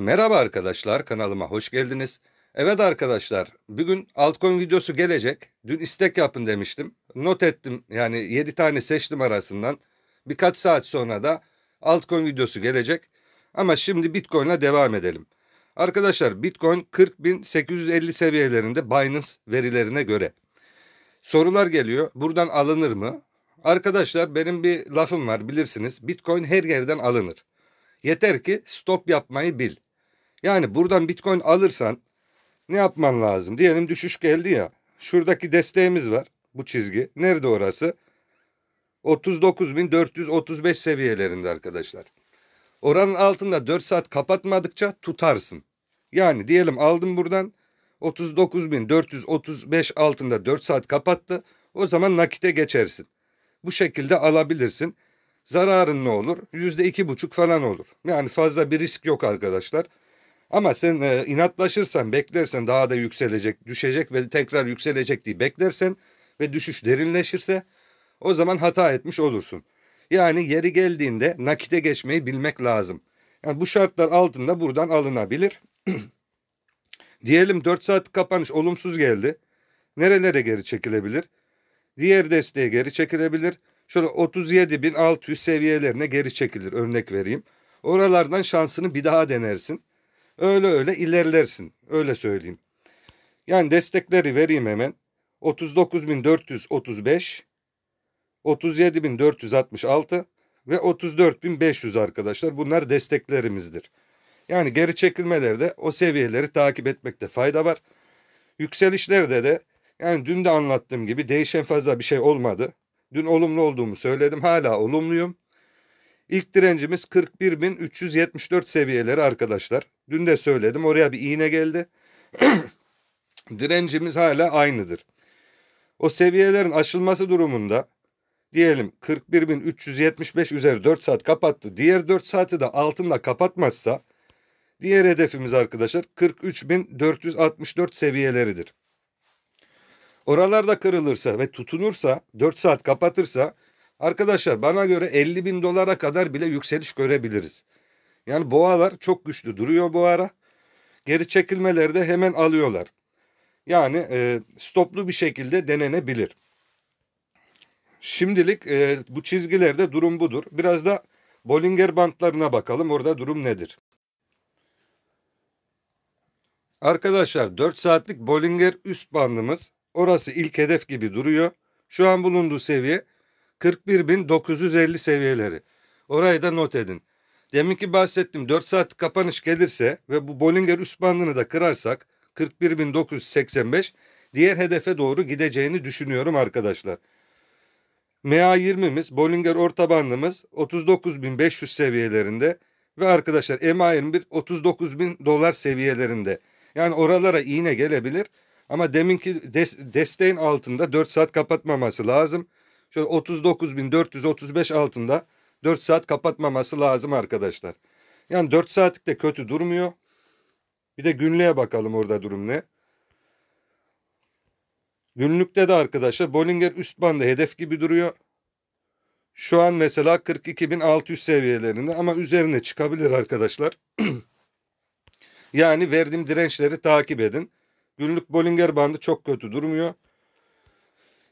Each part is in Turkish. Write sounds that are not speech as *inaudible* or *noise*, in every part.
Merhaba arkadaşlar kanalıma hoş geldiniz. Evet arkadaşlar bugün altcoin videosu gelecek. Dün istek yapın demiştim. Not ettim yani 7 tane seçtim arasından. Birkaç saat sonra da altcoin videosu gelecek. Ama şimdi bitcoin'la devam edelim. Arkadaşlar bitcoin 40.850 seviyelerinde Binance verilerine göre. Sorular geliyor buradan alınır mı? Arkadaşlar benim bir lafım var bilirsiniz. Bitcoin her yerden alınır. Yeter ki stop yapmayı bil. Yani buradan bitcoin alırsan ne yapman lazım? Diyelim düşüş geldi ya. Şuradaki desteğimiz var bu çizgi. Nerede orası? 39.435 seviyelerinde arkadaşlar. Oranın altında 4 saat kapatmadıkça tutarsın. Yani diyelim aldım buradan 39.435 altında 4 saat kapattı. O zaman nakite geçersin. Bu şekilde alabilirsin. Zararın ne olur? %2,5 falan olur. Yani fazla bir risk yok arkadaşlar. Ama sen e, inatlaşırsan, beklersen daha da yükselecek, düşecek ve tekrar yükselecek diye beklersen ve düşüş derinleşirse o zaman hata etmiş olursun. Yani yeri geldiğinde nakite geçmeyi bilmek lazım. Yani bu şartlar altında buradan alınabilir. *clears throat* Diyelim 4 saat kapanış olumsuz geldi. Nerelere geri çekilebilir? Diğer desteğe geri çekilebilir. Şöyle 37.600 seviyelerine geri çekilir örnek vereyim. Oralardan şansını bir daha denersin. Öyle öyle ilerlersin. Öyle söyleyeyim. Yani destekleri vereyim hemen. 39.435, 37.466 ve 34.500 arkadaşlar. Bunlar desteklerimizdir. Yani geri çekilmelerde o seviyeleri takip etmekte fayda var. Yükselişlerde de yani dün de anlattığım gibi değişen fazla bir şey olmadı. Dün olumlu olduğumu söyledim. Hala olumluyum. İlk direncimiz 41.374 seviyeleri arkadaşlar. Dün de söyledim oraya bir iğne geldi. *clears throat* Direncimiz hala aynıdır. O seviyelerin aşılması durumunda diyelim 41.375 üzeri 4 saat kapattı. Diğer 4 saati de altında kapatmazsa diğer hedefimiz arkadaşlar 43.464 seviyeleridir. Oralarda kırılırsa ve tutunursa 4 saat kapatırsa Arkadaşlar bana göre 50 bin dolara kadar bile yükseliş görebiliriz. Yani boğalar çok güçlü duruyor bu ara. Geri çekilmeleri de hemen alıyorlar. Yani e, stoplu bir şekilde denenebilir. Şimdilik e, bu çizgilerde durum budur. Biraz da Bollinger bantlarına bakalım. Orada durum nedir? Arkadaşlar 4 saatlik Bollinger üst bandımız. Orası ilk hedef gibi duruyor. Şu an bulunduğu seviye 41.950 seviyeleri. Orayı da not edin. Deminki bahsettim 4 saat kapanış gelirse ve bu Bollinger üst bandını da kırarsak 41.985 diğer hedefe doğru gideceğini düşünüyorum arkadaşlar. MA20'miz, Bollinger orta bandımız 39.500 seviyelerinde ve arkadaşlar MA21 39.000 dolar seviyelerinde. Yani oralara iğne gelebilir ama deminki des, desteğin altında 4 saat kapatmaması lazım. Şöyle 39.435 altında 4 saat kapatmaması lazım arkadaşlar. Yani 4 saatlik de kötü durmuyor. Bir de günlüğe bakalım orada durum ne. Günlükte de arkadaşlar Bollinger üst bandı hedef gibi duruyor. Şu an mesela 42.600 seviyelerinde ama üzerine çıkabilir arkadaşlar. *clears throat* yani verdiğim dirençleri takip edin. Günlük Bollinger bandı çok kötü durmuyor.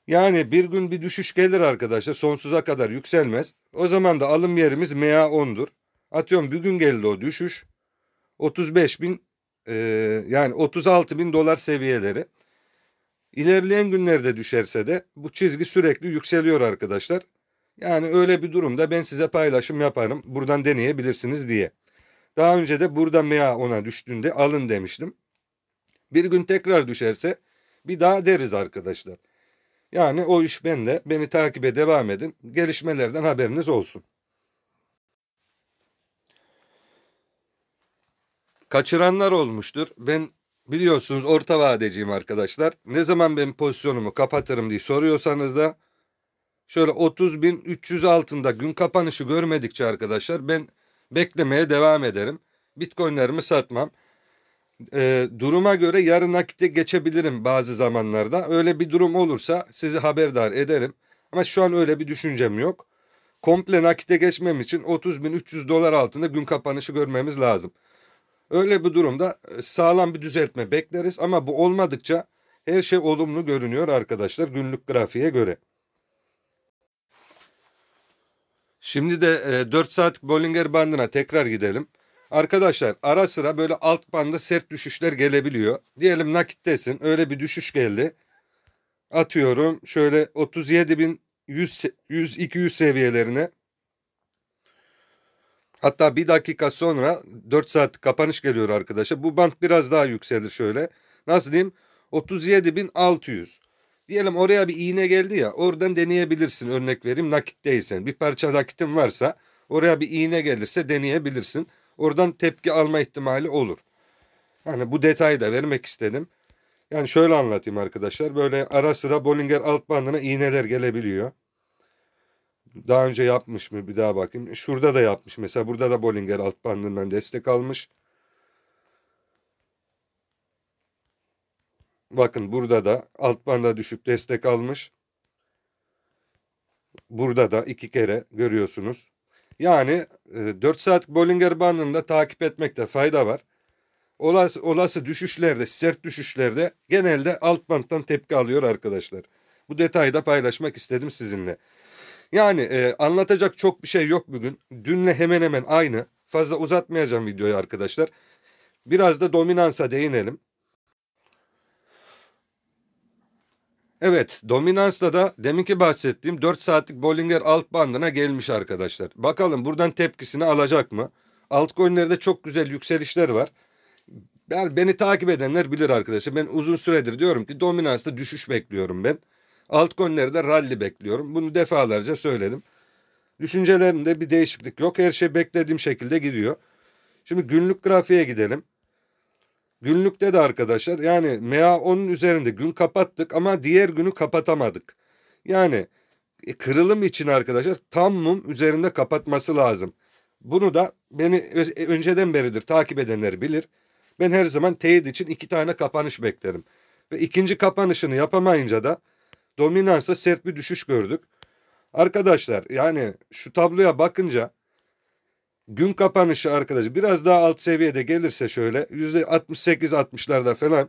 Yani bir gün bir düşüş gelir arkadaşlar sonsuza kadar yükselmez. O zaman da alım yerimiz MA10'dur. Atıyorum bir gün geldi o düşüş. 35 bin e, yani 36 bin dolar seviyeleri. İlerleyen günlerde düşerse de bu çizgi sürekli yükseliyor arkadaşlar. Yani öyle bir durumda ben size paylaşım yaparım. Buradan deneyebilirsiniz diye. Daha önce de burada MA ona düştüğünde alın demiştim. Bir gün tekrar düşerse bir daha deriz arkadaşlar. Yani o iş bende. Beni takibe devam edin. Gelişmelerden haberiniz olsun. Kaçıranlar olmuştur. Ben biliyorsunuz orta vadeciyim arkadaşlar. Ne zaman ben pozisyonumu kapatırım diye soruyorsanız da şöyle 30.300 altında gün kapanışı görmedikçe arkadaşlar ben beklemeye devam ederim. Bitcoinlerimi satmam e, duruma göre yarın nakite geçebilirim bazı zamanlarda. Öyle bir durum olursa sizi haberdar ederim. Ama şu an öyle bir düşüncem yok. Komple nakite geçmem için 30.300 dolar altında gün kapanışı görmemiz lazım. Öyle bir durumda e, sağlam bir düzeltme bekleriz ama bu olmadıkça her şey olumlu görünüyor arkadaşlar günlük grafiğe göre. Şimdi de 4 e, saatlik Bollinger bandına tekrar gidelim. Arkadaşlar ara sıra böyle alt banda sert düşüşler gelebiliyor. Diyelim nakittesin öyle bir düşüş geldi. Atıyorum şöyle 37.100-200 seviyelerine. Hatta bir dakika sonra 4 saat kapanış geliyor arkadaşlar. Bu band biraz daha yükselir şöyle. Nasıl diyeyim? 37.600. Diyelim oraya bir iğne geldi ya oradan deneyebilirsin örnek vereyim nakitteysen. Bir parça nakitin varsa oraya bir iğne gelirse deneyebilirsin. Oradan tepki alma ihtimali olur. Hani bu detayı da vermek istedim. Yani şöyle anlatayım arkadaşlar. Böyle ara sıra Bollinger alt bandına iğneler gelebiliyor. Daha önce yapmış mı bir daha bakayım. Şurada da yapmış. Mesela burada da Bollinger alt bandından destek almış. Bakın burada da alt banda düşüp destek almış. Burada da iki kere görüyorsunuz. Yani e, 4 saatlik Bollinger bandını da takip etmekte fayda var. Olası, olası düşüşlerde, sert düşüşlerde genelde alt banttan tepki alıyor arkadaşlar. Bu detayı da paylaşmak istedim sizinle. Yani e, anlatacak çok bir şey yok bugün. Dünle hemen hemen aynı. Fazla uzatmayacağım videoyu arkadaşlar. Biraz da dominansa değinelim. Evet dominansla da deminki bahsettiğim 4 saatlik Bollinger alt bandına gelmiş arkadaşlar. Bakalım buradan tepkisini alacak mı? Altcoin'lerde çok güzel yükselişler var. Yani beni takip edenler bilir arkadaşlar. Ben uzun süredir diyorum ki dominansta düşüş bekliyorum ben. Altcoin'lerde rally bekliyorum. Bunu defalarca söyledim. Düşüncelerimde bir değişiklik yok. Her şey beklediğim şekilde gidiyor. Şimdi günlük grafiğe gidelim. Günlükte de arkadaşlar yani MA 10'un üzerinde gün kapattık ama diğer günü kapatamadık. Yani e, kırılım için arkadaşlar tam mum üzerinde kapatması lazım. Bunu da beni e, önceden beridir takip edenler bilir. Ben her zaman teyit için iki tane kapanış beklerim. Ve ikinci kapanışını yapamayınca da dominansa sert bir düşüş gördük. Arkadaşlar yani şu tabloya bakınca Gün kapanışı arkadaş biraz daha alt seviyede gelirse şöyle %68-60'larda falan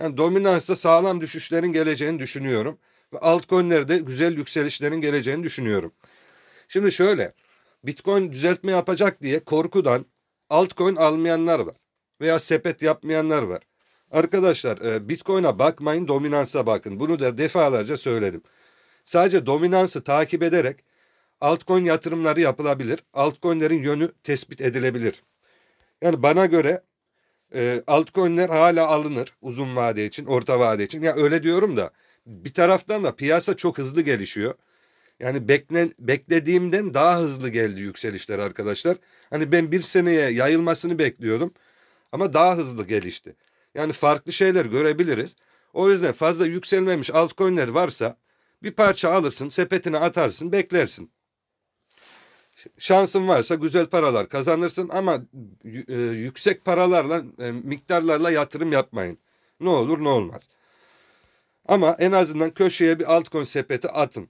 yani dominansta sağlam düşüşlerin geleceğini düşünüyorum. Ve altcoin'lerde güzel yükselişlerin geleceğini düşünüyorum. Şimdi şöyle Bitcoin düzeltme yapacak diye korkudan altcoin almayanlar var veya sepet yapmayanlar var. Arkadaşlar e, Bitcoin'a bakmayın dominansa bakın. Bunu da defalarca söyledim. Sadece dominansı takip ederek altcoin yatırımları yapılabilir. Altcoin'lerin yönü tespit edilebilir. Yani bana göre e, altcoin'ler hala alınır uzun vade için, orta vade için. Ya öyle diyorum da bir taraftan da piyasa çok hızlı gelişiyor. Yani beklen, beklediğimden daha hızlı geldi yükselişler arkadaşlar. Hani ben bir seneye yayılmasını bekliyordum ama daha hızlı gelişti. Yani farklı şeyler görebiliriz. O yüzden fazla yükselmemiş altcoin'ler varsa bir parça alırsın, sepetine atarsın, beklersin şansın varsa güzel paralar kazanırsın ama e, yüksek paralarla e, miktarlarla yatırım yapmayın. Ne olur ne olmaz. Ama en azından köşeye bir altcoin sepeti atın.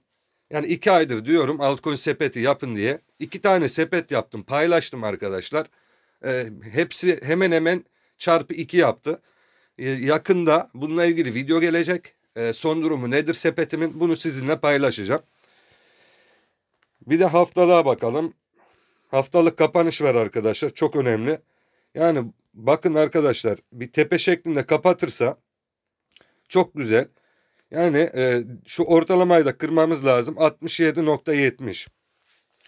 Yani iki aydır diyorum altcoin sepeti yapın diye. iki tane sepet yaptım paylaştım arkadaşlar. E, hepsi hemen hemen çarpı iki yaptı. E, yakında bununla ilgili video gelecek. E, son durumu nedir sepetimin bunu sizinle paylaşacağım. Bir de haftalığa bakalım. Haftalık kapanış var arkadaşlar. Çok önemli. Yani bakın arkadaşlar bir tepe şeklinde kapatırsa çok güzel. Yani e, şu ortalamayı da kırmamız lazım. 67.70.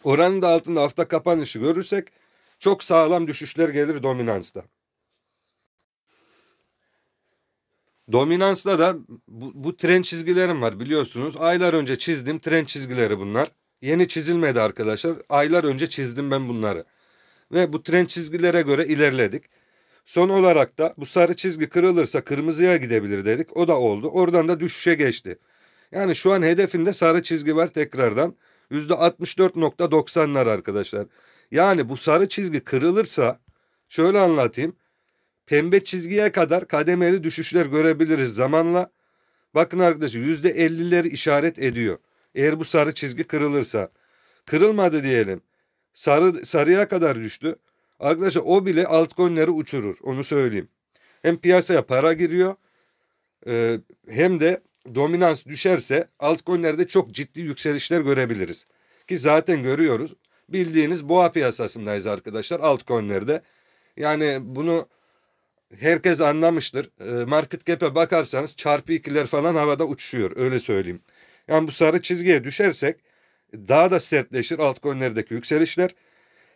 Oranın da altında hafta kapanışı görürsek çok sağlam düşüşler gelir dominansta. Dominansta da bu, bu tren çizgilerim var biliyorsunuz. Aylar önce çizdim tren çizgileri bunlar. Yeni çizilmedi arkadaşlar. Aylar önce çizdim ben bunları. Ve bu tren çizgilere göre ilerledik. Son olarak da bu sarı çizgi kırılırsa kırmızıya gidebilir dedik. O da oldu. Oradan da düşüşe geçti. Yani şu an hedefinde sarı çizgi var tekrardan. %64.90'lar arkadaşlar. Yani bu sarı çizgi kırılırsa şöyle anlatayım. Pembe çizgiye kadar kademeli düşüşler görebiliriz zamanla. Bakın arkadaşlar %50'leri işaret ediyor. Eğer bu sarı çizgi kırılırsa. Kırılmadı diyelim. Sarı, sarıya kadar düştü. Arkadaşlar o bile altcoin'leri uçurur. Onu söyleyeyim. Hem piyasaya para giriyor e, hem de dominans düşerse altcoin'lerde çok ciddi yükselişler görebiliriz. Ki zaten görüyoruz. Bildiğiniz boğa piyasasındayız arkadaşlar altcoin'lerde. Yani bunu herkes anlamıştır. E, market cap'e bakarsanız çarpı ikiler falan havada uçuşuyor öyle söyleyeyim. Yani bu sarı çizgiye düşersek daha da sertleşir alt altcoin'lerdeki yükselişler.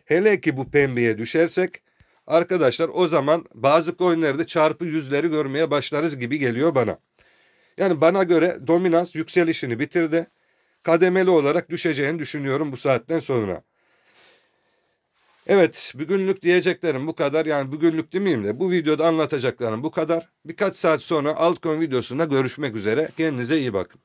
Hele ki bu pembeye düşersek arkadaşlar o zaman bazı coin'lerde çarpı yüzleri görmeye başlarız gibi geliyor bana. Yani bana göre dominans yükselişini bitirdi. Kademeli olarak düşeceğini düşünüyorum bu saatten sonra. Evet bugünlük diyeceklerim bu kadar. Yani bugünlük demeyeyim de bu videoda anlatacaklarım bu kadar. Birkaç saat sonra altcoin videosunda görüşmek üzere. Kendinize iyi bakın.